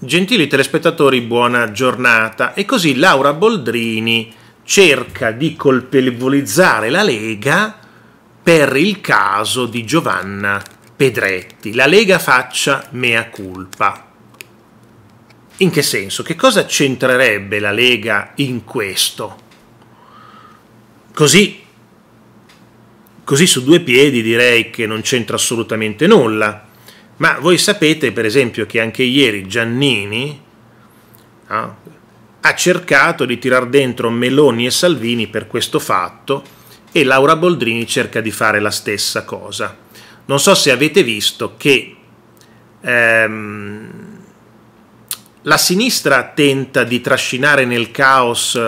Gentili telespettatori, buona giornata. E così Laura Boldrini cerca di colpevolizzare la Lega per il caso di Giovanna Pedretti. La Lega faccia mea culpa. In che senso? Che cosa c'entrerebbe la Lega in questo? Così, così su due piedi direi che non c'entra assolutamente nulla ma voi sapete, per esempio, che anche ieri Giannini no, ah, ha cercato di tirar dentro Meloni e Salvini per questo fatto e Laura Boldrini cerca di fare la stessa cosa. Non so se avete visto che ehm, la sinistra tenta di trascinare nel caos,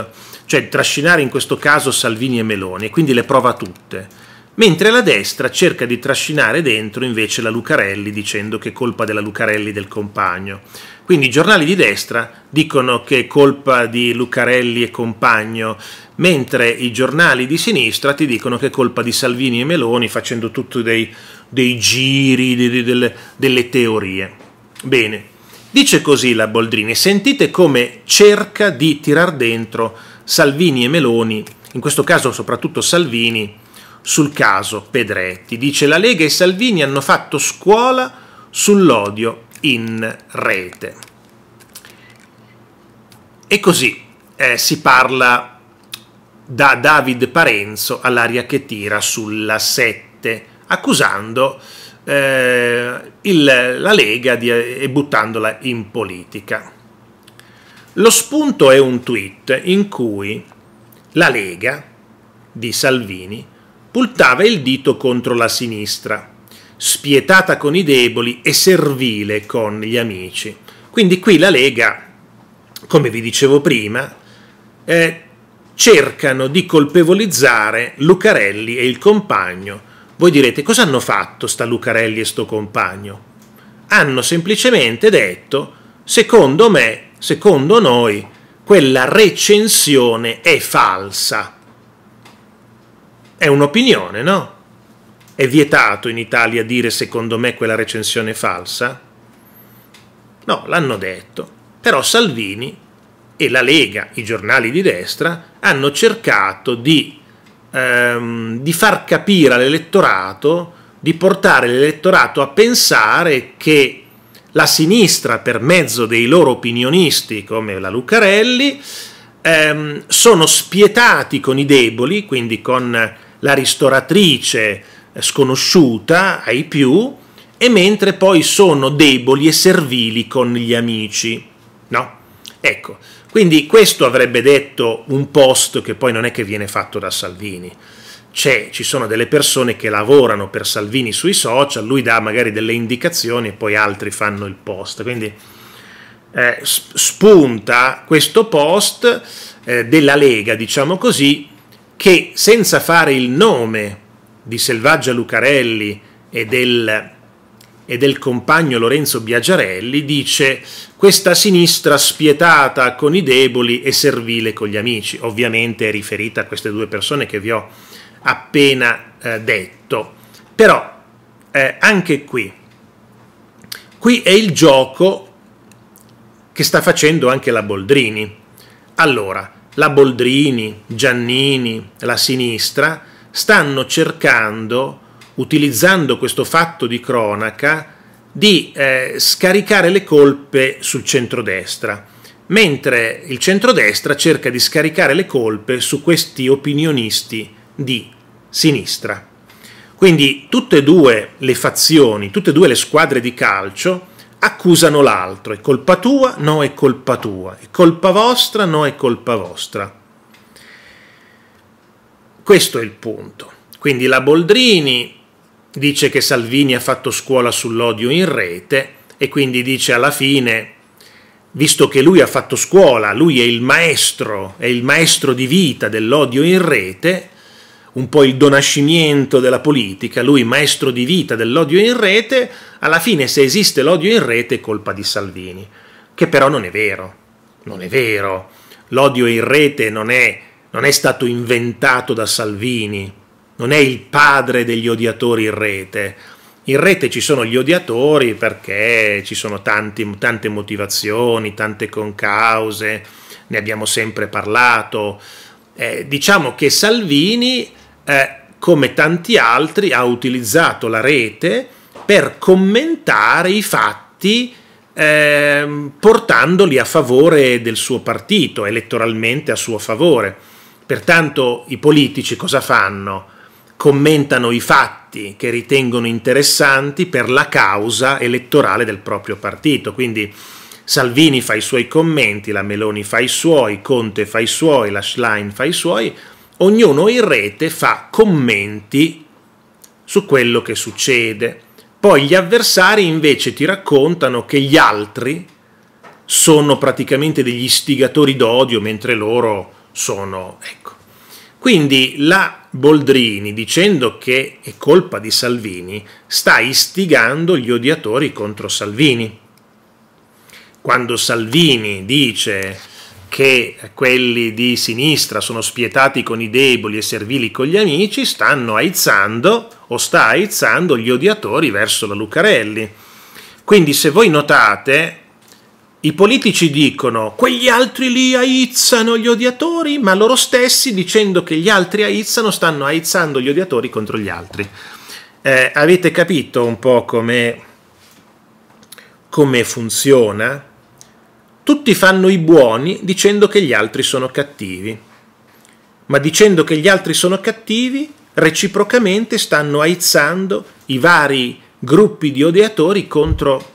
cioè trascinare in questo caso Salvini e Meloni, e quindi le prova tutte mentre la destra cerca di trascinare dentro invece la Lucarelli dicendo che è colpa della Lucarelli del compagno. Quindi i giornali di destra dicono che è colpa di Lucarelli e compagno, mentre i giornali di sinistra ti dicono che è colpa di Salvini e Meloni facendo tutti dei, dei, giri, dei, delle, delle teorie. Bene, dice così la Boldrini, sentite come cerca di tirar dentro Salvini e Meloni, in questo caso soprattutto Salvini, sul caso Pedretti. Dice la Lega e Salvini hanno fatto scuola sull'odio in rete. E così eh, si parla da David Parenzo all'aria che tira sulla 7, accusando eh, il, la Lega di, e buttandola in politica. Lo spunto è un tweet in cui la Lega di Salvini puntava il dito contro la sinistra, spietata con i deboli e servile con gli amici. Quindi qui la Lega, come vi dicevo prima, eh, cercano di colpevolizzare Lucarelli e il compagno. Voi direte cosa hanno fatto sta Lucarelli e sto compagno? Hanno semplicemente detto, secondo me, secondo noi, quella recensione è falsa è un'opinione, no? È vietato in Italia dire secondo me quella recensione è falsa? No, l'hanno detto. Però Salvini e la Lega, i giornali di destra, hanno cercato di, ehm, di far capire all'elettorato, di portare l'elettorato a pensare che la sinistra, per mezzo dei loro opinionisti come la Lucarelli, ehm, sono spietati con i deboli, quindi con la ristoratrice sconosciuta ai più e mentre poi sono deboli e servili con gli amici. No? Ecco, quindi questo avrebbe detto un post che poi non è che viene fatto da Salvini. C'è, ci sono delle persone che lavorano per Salvini sui social, lui dà magari delle indicazioni e poi altri fanno il post. Quindi eh, spunta questo post eh, della Lega, diciamo così, che senza fare il nome di Selvaggia Lucarelli e del, e del compagno Lorenzo Biagiarelli dice questa sinistra spietata con i deboli e servile con gli amici, ovviamente è riferita a queste due persone che vi ho appena eh, detto, però eh, anche qui, qui è il gioco che sta facendo anche la Boldrini. Allora, la Boldrini, Giannini, la sinistra stanno cercando, utilizzando questo fatto di cronaca, di eh, scaricare le colpe sul centrodestra, mentre il centrodestra cerca di scaricare le colpe su questi opinionisti di sinistra. Quindi tutte e due le fazioni, tutte e due le squadre di calcio accusano l'altro, è colpa tua, no è colpa tua, è colpa vostra, no è colpa vostra. Questo è il punto. Quindi la Boldrini dice che Salvini ha fatto scuola sull'odio in rete e quindi dice alla fine, visto che lui ha fatto scuola, lui è il maestro, è il maestro di vita dell'odio in rete, un po' il donascimento della politica, lui maestro di vita dell'odio in rete, alla fine se esiste l'odio in rete è colpa di Salvini, che però non è vero, non è vero, l'odio in rete non è, non è stato inventato da Salvini, non è il padre degli odiatori in rete, in rete ci sono gli odiatori perché ci sono tanti, tante motivazioni, tante concause, ne abbiamo sempre parlato. Eh, diciamo che Salvini eh, come tanti altri, ha utilizzato la rete per commentare i fatti eh, portandoli a favore del suo partito, elettoralmente a suo favore. Pertanto i politici cosa fanno? Commentano i fatti che ritengono interessanti per la causa elettorale del proprio partito. Quindi Salvini fa i suoi commenti, la Meloni fa i suoi, Conte fa i suoi, la Schlein fa i suoi, ognuno in rete fa commenti su quello che succede. Poi gli avversari invece ti raccontano che gli altri sono praticamente degli istigatori d'odio mentre loro sono... Ecco. Quindi la Boldrini, dicendo che è colpa di Salvini, sta istigando gli odiatori contro Salvini. Quando Salvini dice che quelli di sinistra sono spietati con i deboli e servili con gli amici, stanno aizzando o sta aizzando gli odiatori verso la Lucarelli. Quindi se voi notate, i politici dicono quegli altri lì aizzano gli odiatori, ma loro stessi dicendo che gli altri aizzano stanno aizzando gli odiatori contro gli altri. Eh, avete capito un po' come, come funziona? Tutti fanno i buoni dicendo che gli altri sono cattivi, ma dicendo che gli altri sono cattivi reciprocamente stanno aizzando i vari gruppi di odiatori contro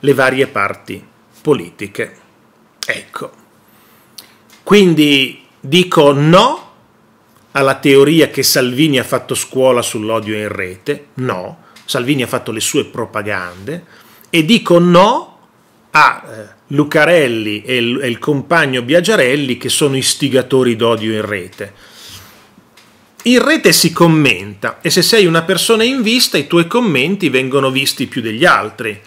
le varie parti politiche. Ecco. Quindi dico no alla teoria che Salvini ha fatto scuola sull'odio in rete, no, Salvini ha fatto le sue propagande, e dico no a a eh. Lucarelli e il, e il compagno Biagiarelli che sono istigatori d'odio in rete. In rete si commenta e se sei una persona in vista i tuoi commenti vengono visti più degli altri.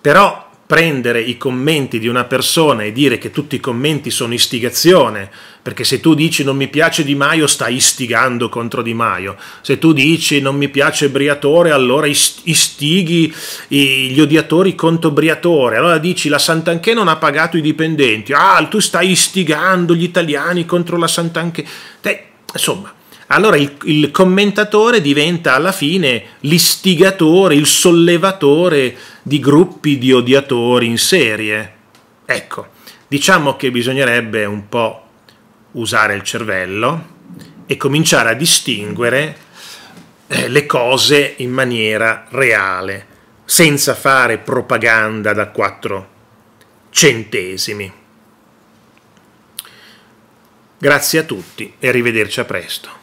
Però prendere i commenti di una persona e dire che tutti i commenti sono istigazione, perché se tu dici non mi piace Di Maio stai istigando contro Di Maio, se tu dici non mi piace Briatore allora istighi gli odiatori contro Briatore, allora dici la Sant'Anche non ha pagato i dipendenti, ah tu stai istigando gli italiani contro la Sant'Anche, insomma allora il, il, commentatore diventa alla fine l'istigatore, il sollevatore di gruppi di odiatori in serie. Ecco, diciamo che bisognerebbe un po' usare il cervello e cominciare a distinguere eh, le cose in maniera reale, senza fare propaganda da quattro centesimi. Grazie a tutti e arrivederci a presto.